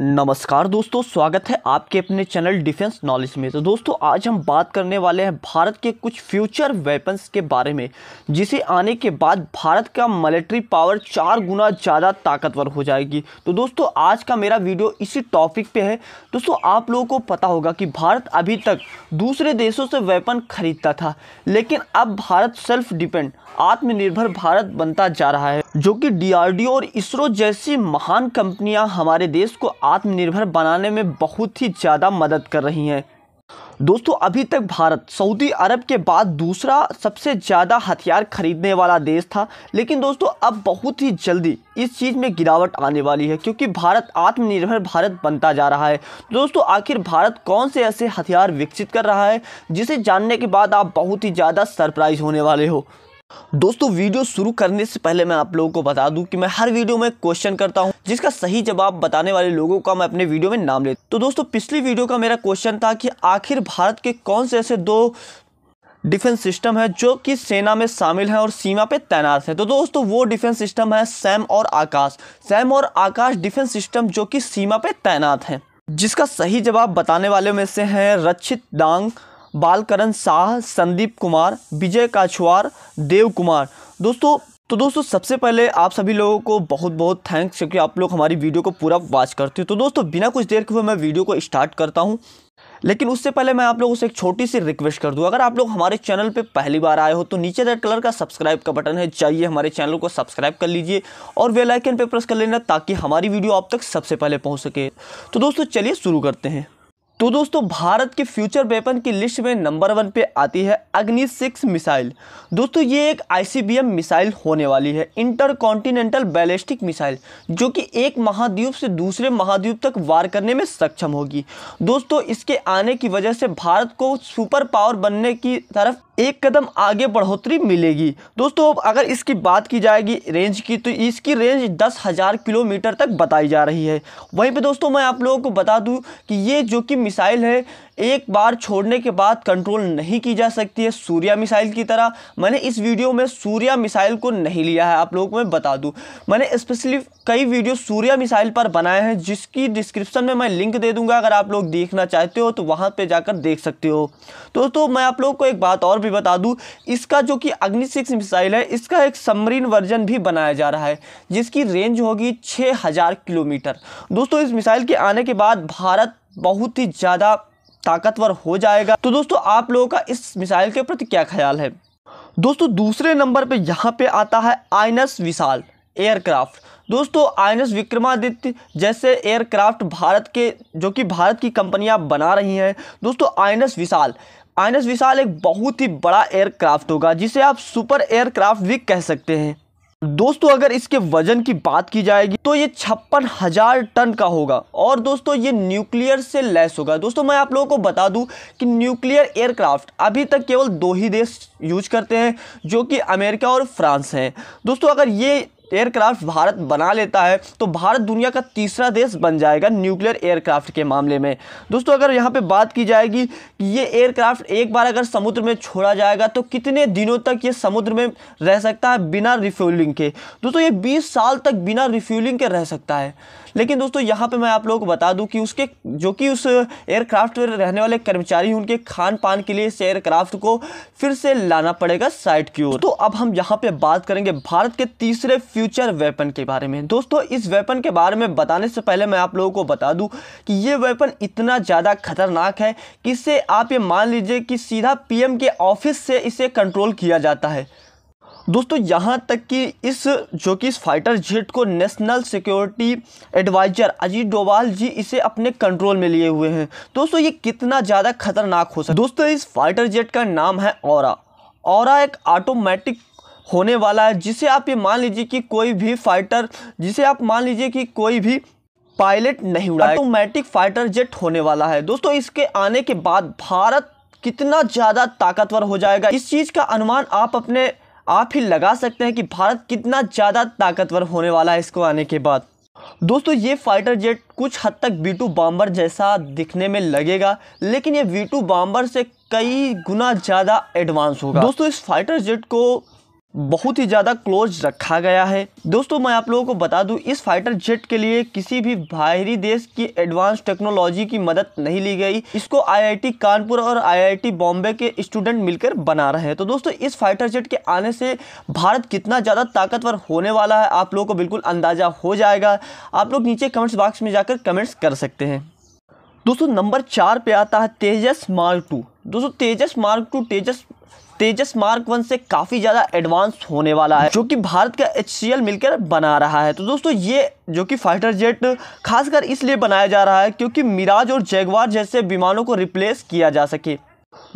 नमस्कार दोस्तों स्वागत है आपके अपने चैनल डिफेंस नॉलेज में तो दोस्तों आज हम बात करने वाले हैं भारत के कुछ फ्यूचर वेपन्स के बारे में जिसे आने के बाद भारत का मिलिट्री पावर चार गुना ज़्यादा ताकतवर हो जाएगी तो दोस्तों आज का मेरा वीडियो इसी टॉपिक पे है दोस्तों आप लोगों को पता होगा कि भारत अभी तक दूसरे देशों से वेपन खरीदता था लेकिन अब भारत सेल्फ डिपेंड आत्मनिर्भर भारत बनता जा रहा है जो कि डी और इसरो जैसी महान कंपनियाँ हमारे देश को आत्मनिर्भर बनाने में बहुत ही ज़्यादा मदद कर रही हैं दोस्तों अभी तक भारत सऊदी अरब के बाद दूसरा सबसे ज़्यादा हथियार खरीदने वाला देश था लेकिन दोस्तों अब बहुत ही जल्दी इस चीज़ में गिरावट आने वाली है क्योंकि भारत आत्मनिर्भर भारत बनता जा रहा है दोस्तों आखिर भारत कौन से ऐसे हथियार विकसित कर रहा है जिसे जानने के बाद आप बहुत ही ज़्यादा सरप्राइज होने वाले हो दोस्तों वीडियो शुरू करने से पहले मैं आप लोगों को बता दूं कि मैं हर वीडियो में क्वेश्चन करता हूं जिसका सही जवाब बताने वाले लोगों का मैं अपने वीडियो में नाम लेता तो दोस्तों पिछली वीडियो का मेरा क्वेश्चन था कि आखिर भारत के कौन से ऐसे दो डिफेंस सिस्टम है जो कि सेना में शामिल है और सीमा पे तैनात है तो दोस्तों वो डिफेंस सिस्टम है सैम और आकाश सैम और आकाश डिफेंस सिस्टम जो कि सीमा पे तैनात है जिसका सही जवाब बताने वाले में से हैं रक्षित डांग बालकरण शाह संदीप कुमार विजय काछुआर देव कुमार दोस्तों तो दोस्तों सबसे पहले आप सभी लोगों को बहुत बहुत थैंक्स क्योंकि आप लोग हमारी वीडियो को पूरा वॉच करते हो तो दोस्तों बिना कुछ देर के हुए मैं वीडियो को स्टार्ट करता हूँ लेकिन उससे पहले मैं आप लोगों से एक छोटी सी रिक्वेस्ट कर दूँ अगर आप लोग हमारे चैनल पे पहली बार आए हो तो नीचे रेड कलर का सब्सक्राइब का बटन है चाहिए हमारे चैनल को सब्सक्राइब कर लीजिए और वेल आइकन पे प्रेस कर लेना ताकि हमारी वीडियो आप तक सबसे पहले पहुँच सके तो दोस्तों चलिए शुरू करते हैं तो दोस्तों भारत के फ्यूचर वेपन की लिस्ट में नंबर वन पे आती है अग्नि सिक्स मिसाइल दोस्तों ये एक आईसीबीएम मिसाइल होने वाली है इंटर कॉन्टिनेंटल बैलिस्टिक मिसाइल जो कि एक महाद्वीप से दूसरे महाद्वीप तक वार करने में सक्षम होगी दोस्तों इसके आने की वजह से भारत को सुपर पावर बनने की तरफ एक कदम आगे बढ़ोतरी मिलेगी दोस्तों अब अगर इसकी बात की जाएगी रेंज की तो इसकी रेंज दस हज़ार किलोमीटर तक बताई जा रही है वहीं पे दोस्तों मैं आप लोगों को बता दूं कि ये जो कि मिसाइल है एक बार छोड़ने के बाद कंट्रोल नहीं की जा सकती है सूर्या मिसाइल की तरह मैंने इस वीडियो में सूर्या मिसाइल को नहीं लिया है आप लोगों को मैं बता दूँ मैंने स्पेशली कई वीडियो सूर्या मिसाइल पर बनाए हैं जिसकी डिस्क्रिप्शन में मैं लिंक दे दूंगा अगर आप लोग देखना चाहते हो तो वहाँ पर जाकर देख सकते हो तो, तो मैं आप लोग को एक बात और भी बता दूँ इसका जो कि अग्नि सिक्स मिसाइल है इसका एक समरीन वर्जन भी बनाया जा रहा है जिसकी रेंज होगी छः किलोमीटर दोस्तों इस मिसाइल के आने के बाद भारत बहुत ही ज़्यादा ताकतवर हो जाएगा तो दोस्तों आप लोगों का इस मिसाइल के प्रति क्या ख्याल है दोस्तों दूसरे नंबर पे यहाँ पे आता है आइनस विशाल एयरक्राफ्ट दोस्तों आइनस विक्रमादित्य जैसे एयरक्राफ्ट भारत के जो कि भारत की कंपनियाँ बना रही हैं दोस्तों आइनस विशाल आइनस विशाल एक बहुत ही बड़ा एयरक्राफ्ट होगा जिसे आप सुपर एयरक्राफ्ट भी कह सकते हैं दोस्तों अगर इसके वजन की बात की जाएगी तो ये छप्पन हजार टन का होगा और दोस्तों ये न्यूक्लियर से लेस होगा दोस्तों मैं आप लोगों को बता दूं कि न्यूक्लियर एयरक्राफ्ट अभी तक केवल दो ही देश यूज करते हैं जो कि अमेरिका और फ्रांस हैं दोस्तों अगर ये एयरक्राफ्ट भारत बना लेता है तो भारत दुनिया का तीसरा देश बन जाएगा न्यूक्लियर एयरक्राफ्ट के मामले में दोस्तों अगर यहाँ पे बात की जाएगी कि ये एयरक्राफ्ट एक बार अगर समुद्र में छोड़ा जाएगा तो कितने दिनों तक ये समुद्र में रह सकता है बिना रिफ्यूलिंग के दोस्तों ये बीस साल तक बिना रिफ्यूलिंग के रह सकता है लेकिन दोस्तों यहाँ पे मैं आप लोगों को बता दूँ कि उसके जो कि उस एयरक्राफ्ट में रहने वाले कर्मचारी उनके खान पान के लिए इस एयरक्राफ्ट को फिर से लाना पड़ेगा साइड की ओर तो अब हम यहाँ पे बात करेंगे भारत के तीसरे फ्यूचर वेपन के बारे में दोस्तों इस वेपन के बारे में बताने से पहले मैं आप लोगों को बता दूँ कि ये वेपन इतना ज़्यादा खतरनाक है कि इससे आप ये मान लीजिए कि सीधा पी के ऑफिस से इसे कंट्रोल किया जाता है दोस्तों यहाँ तक कि इस जो कि इस फाइटर जेट को national security adviser Ajit Doval ji इसे अपने कंट्रोल में लिए हुए हैं दोस्तों ये कितना ज़्यादा खतरनाक हो सकता है दोस्तों इस फाइटर जेट का नाम है और और एक ऑटोमेटिक होने वाला है जिसे आप ये मान लीजिए कि कोई भी फाइटर जिसे आप मान लीजिए कि कोई भी पायलट नहीं उड़ा ऑटोमेटिक फाइटर जेट होने वाला है दोस्तों इसके आने के बाद भारत कितना ज़्यादा ताकतवर हो जाएगा इस चीज़ का अनुमान आप अपने आप ही लगा सकते हैं कि भारत कितना ज़्यादा ताकतवर होने वाला है इसको आने के बाद दोस्तों ये फाइटर जेट कुछ हद तक बी टू बॉम्बर जैसा दिखने में लगेगा लेकिन ये वी टू बॉम्बर से कई गुना ज़्यादा एडवांस होगा दोस्तों इस फाइटर जेट को बहुत ही ज़्यादा क्लोज रखा गया है दोस्तों मैं आप लोगों को बता दूं इस फाइटर जेट के लिए किसी भी बाहरी देश की एडवांस टेक्नोलॉजी की मदद नहीं ली गई इसको आईआईटी कानपुर और आईआईटी बॉम्बे के स्टूडेंट मिलकर बना रहे हैं तो दोस्तों इस फाइटर जेट के आने से भारत कितना ज़्यादा ताकतवर होने वाला है आप लोगों को बिल्कुल अंदाज़ा हो जाएगा आप लोग नीचे कमेंट्स बॉक्स में जाकर कमेंट्स कर सकते हैं दोस्तों नंबर चार पे आता है तेजस मार्क टू दोस्तों Tejas Mark two Tejas Tejas Mark one से काफ़ी ज़्यादा एडवांस होने वाला है जो कि भारत का एच मिलकर बना रहा है तो दोस्तों ये जो कि फाइटर जेट खासकर इसलिए बनाया जा रहा है क्योंकि मिराज और जैगवार जैसे विमानों को रिप्लेस किया जा सके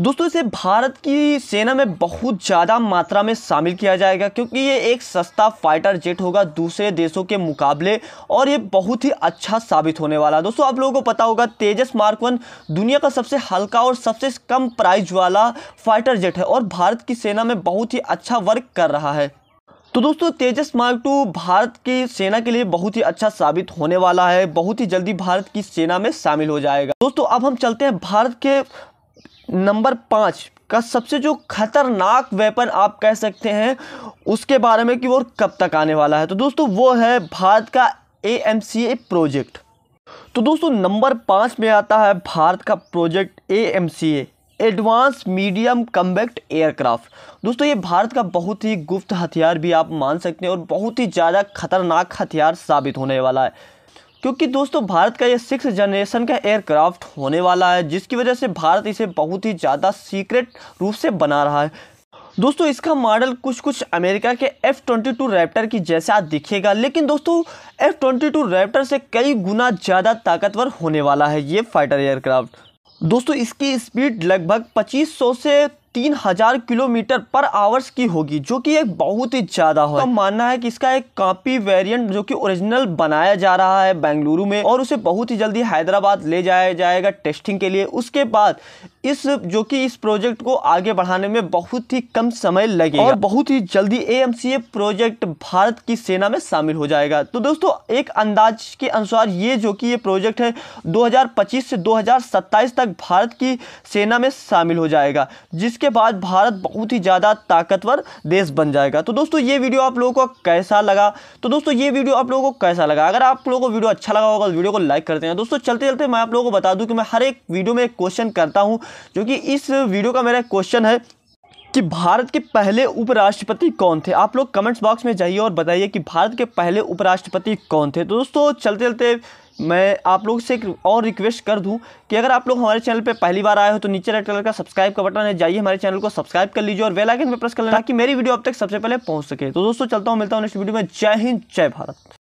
दोस्तों इसे भारत की सेना में बहुत ज़्यादा मात्रा में शामिल किया जाएगा क्योंकि ये एक सस्ता फाइटर जेट होगा दूसरे देशों के मुकाबले और ये बहुत ही अच्छा साबित होने वाला दोस्तों आप लोगों को पता होगा तेजस मार्क वन दुनिया का सबसे हल्का और सबसे कम प्राइज वाला फाइटर जेट है और भारत की सेना में बहुत ही अच्छा वर्क कर रहा है तो दोस्तों तेजस मार्क टू भारत की सेना के लिए बहुत ही अच्छा साबित होने वाला है बहुत ही जल्दी भारत की सेना में शामिल हो जाएगा दोस्तों अब हम चलते हैं भारत के नंबर पाँच का सबसे जो खतरनाक वेपन आप कह सकते हैं उसके बारे में कि वो कब तक आने वाला है तो दोस्तों वो है भारत का ए प्रोजेक्ट तो दोस्तों नंबर पाँच में आता है भारत का project a advance medium combat aircraft दोस्तों ये भारत का बहुत ही गुप्त हथियार भी आप मान सकते हैं और बहुत ही ज़्यादा खतरनाक हथियार साबित होने वाला है क्योंकि दोस्तों भारत का ये सिक्स जनरेशन का एयरक्राफ्ट होने वाला है जिसकी वजह से भारत इसे बहुत ही ज़्यादा सीक्रेट रूप से बना रहा है दोस्तों इसका मॉडल कुछ कुछ अमेरिका के एफ़ ट्वेंटी टू रैप्टर की जैसा दिखेगा लेकिन दोस्तों एफ़ ट्वेंटी टू रैप्टर से कई गुना ज़्यादा ताकतवर होने वाला है ये फाइटर एयरक्राफ्ट दोस्तों इसकी स्पीड लगभग 2500 से तीन हजार किलोमीटर पर आवर्स की होगी जो कि एक बहुत ही ज़्यादा होगा तो मानना है कि इसका एक कापी वेरिएंट जो कि ओरिजिनल बनाया जा रहा है बेंगलुरु में और उसे बहुत ही जल्दी हैदराबाद ले जाया जाएगा टेस्टिंग के लिए उसके बाद इस जो कि इस प्रोजेक्ट को आगे बढ़ाने में बहुत ही कम समय लगेगा और बहुत ही जल्दी ए प्रोजेक्ट भारत की सेना में शामिल हो जाएगा तो दोस्तों एक अंदाज के अनुसार ये जो कि ये प्रोजेक्ट है 2025 से 2027 तक भारत की सेना में शामिल हो जाएगा जिसके उसके बाद भारत बहुत ही ज़्यादा ताकतवर देश बन जाएगा तो दोस्तों ये वीडियो आप लोगों को कैसा लगा तो दोस्तों ये वीडियो आप लोगों को कैसा लगा अगर आप लोगों को वीडियो अच्छा लगा होगा तो वीडियो को लाइक करते हैं दोस्तों चलते चलते मैं आप लोगों को बता दूँ कि मैं हर एक वीडियो में एक क्वेश्चन करता हूँ जो इस वीडियो का मेरा क्वेश्चन है कि भारत के पहले उपराष्ट्रपति कौन थे आप लोग कमेंट्स बॉक्स में जाइए और बताइए कि भारत के पहले उपराष्ट्रपति कौन थे तो दोस्तों चलते चलते मैं आप लोग से एक और रिक्वेस्ट कर दूं कि अगर आप लोग हमारे चैनल पर पहली बार आए हो तो नीचे रेड कलर का सब्सक्राइब का बटन है जाइए हमारे चैनल को सब्सक्राइब कर लीजिए और वे आइकन पर प्रेस कर लेना कि मेरी वीडियो अब तक सबसे पहले पहुंच सके तो दोस्तों चलता हूं मिलता हूं नेक्स्ट वीडियो में जय हिंद जय भारत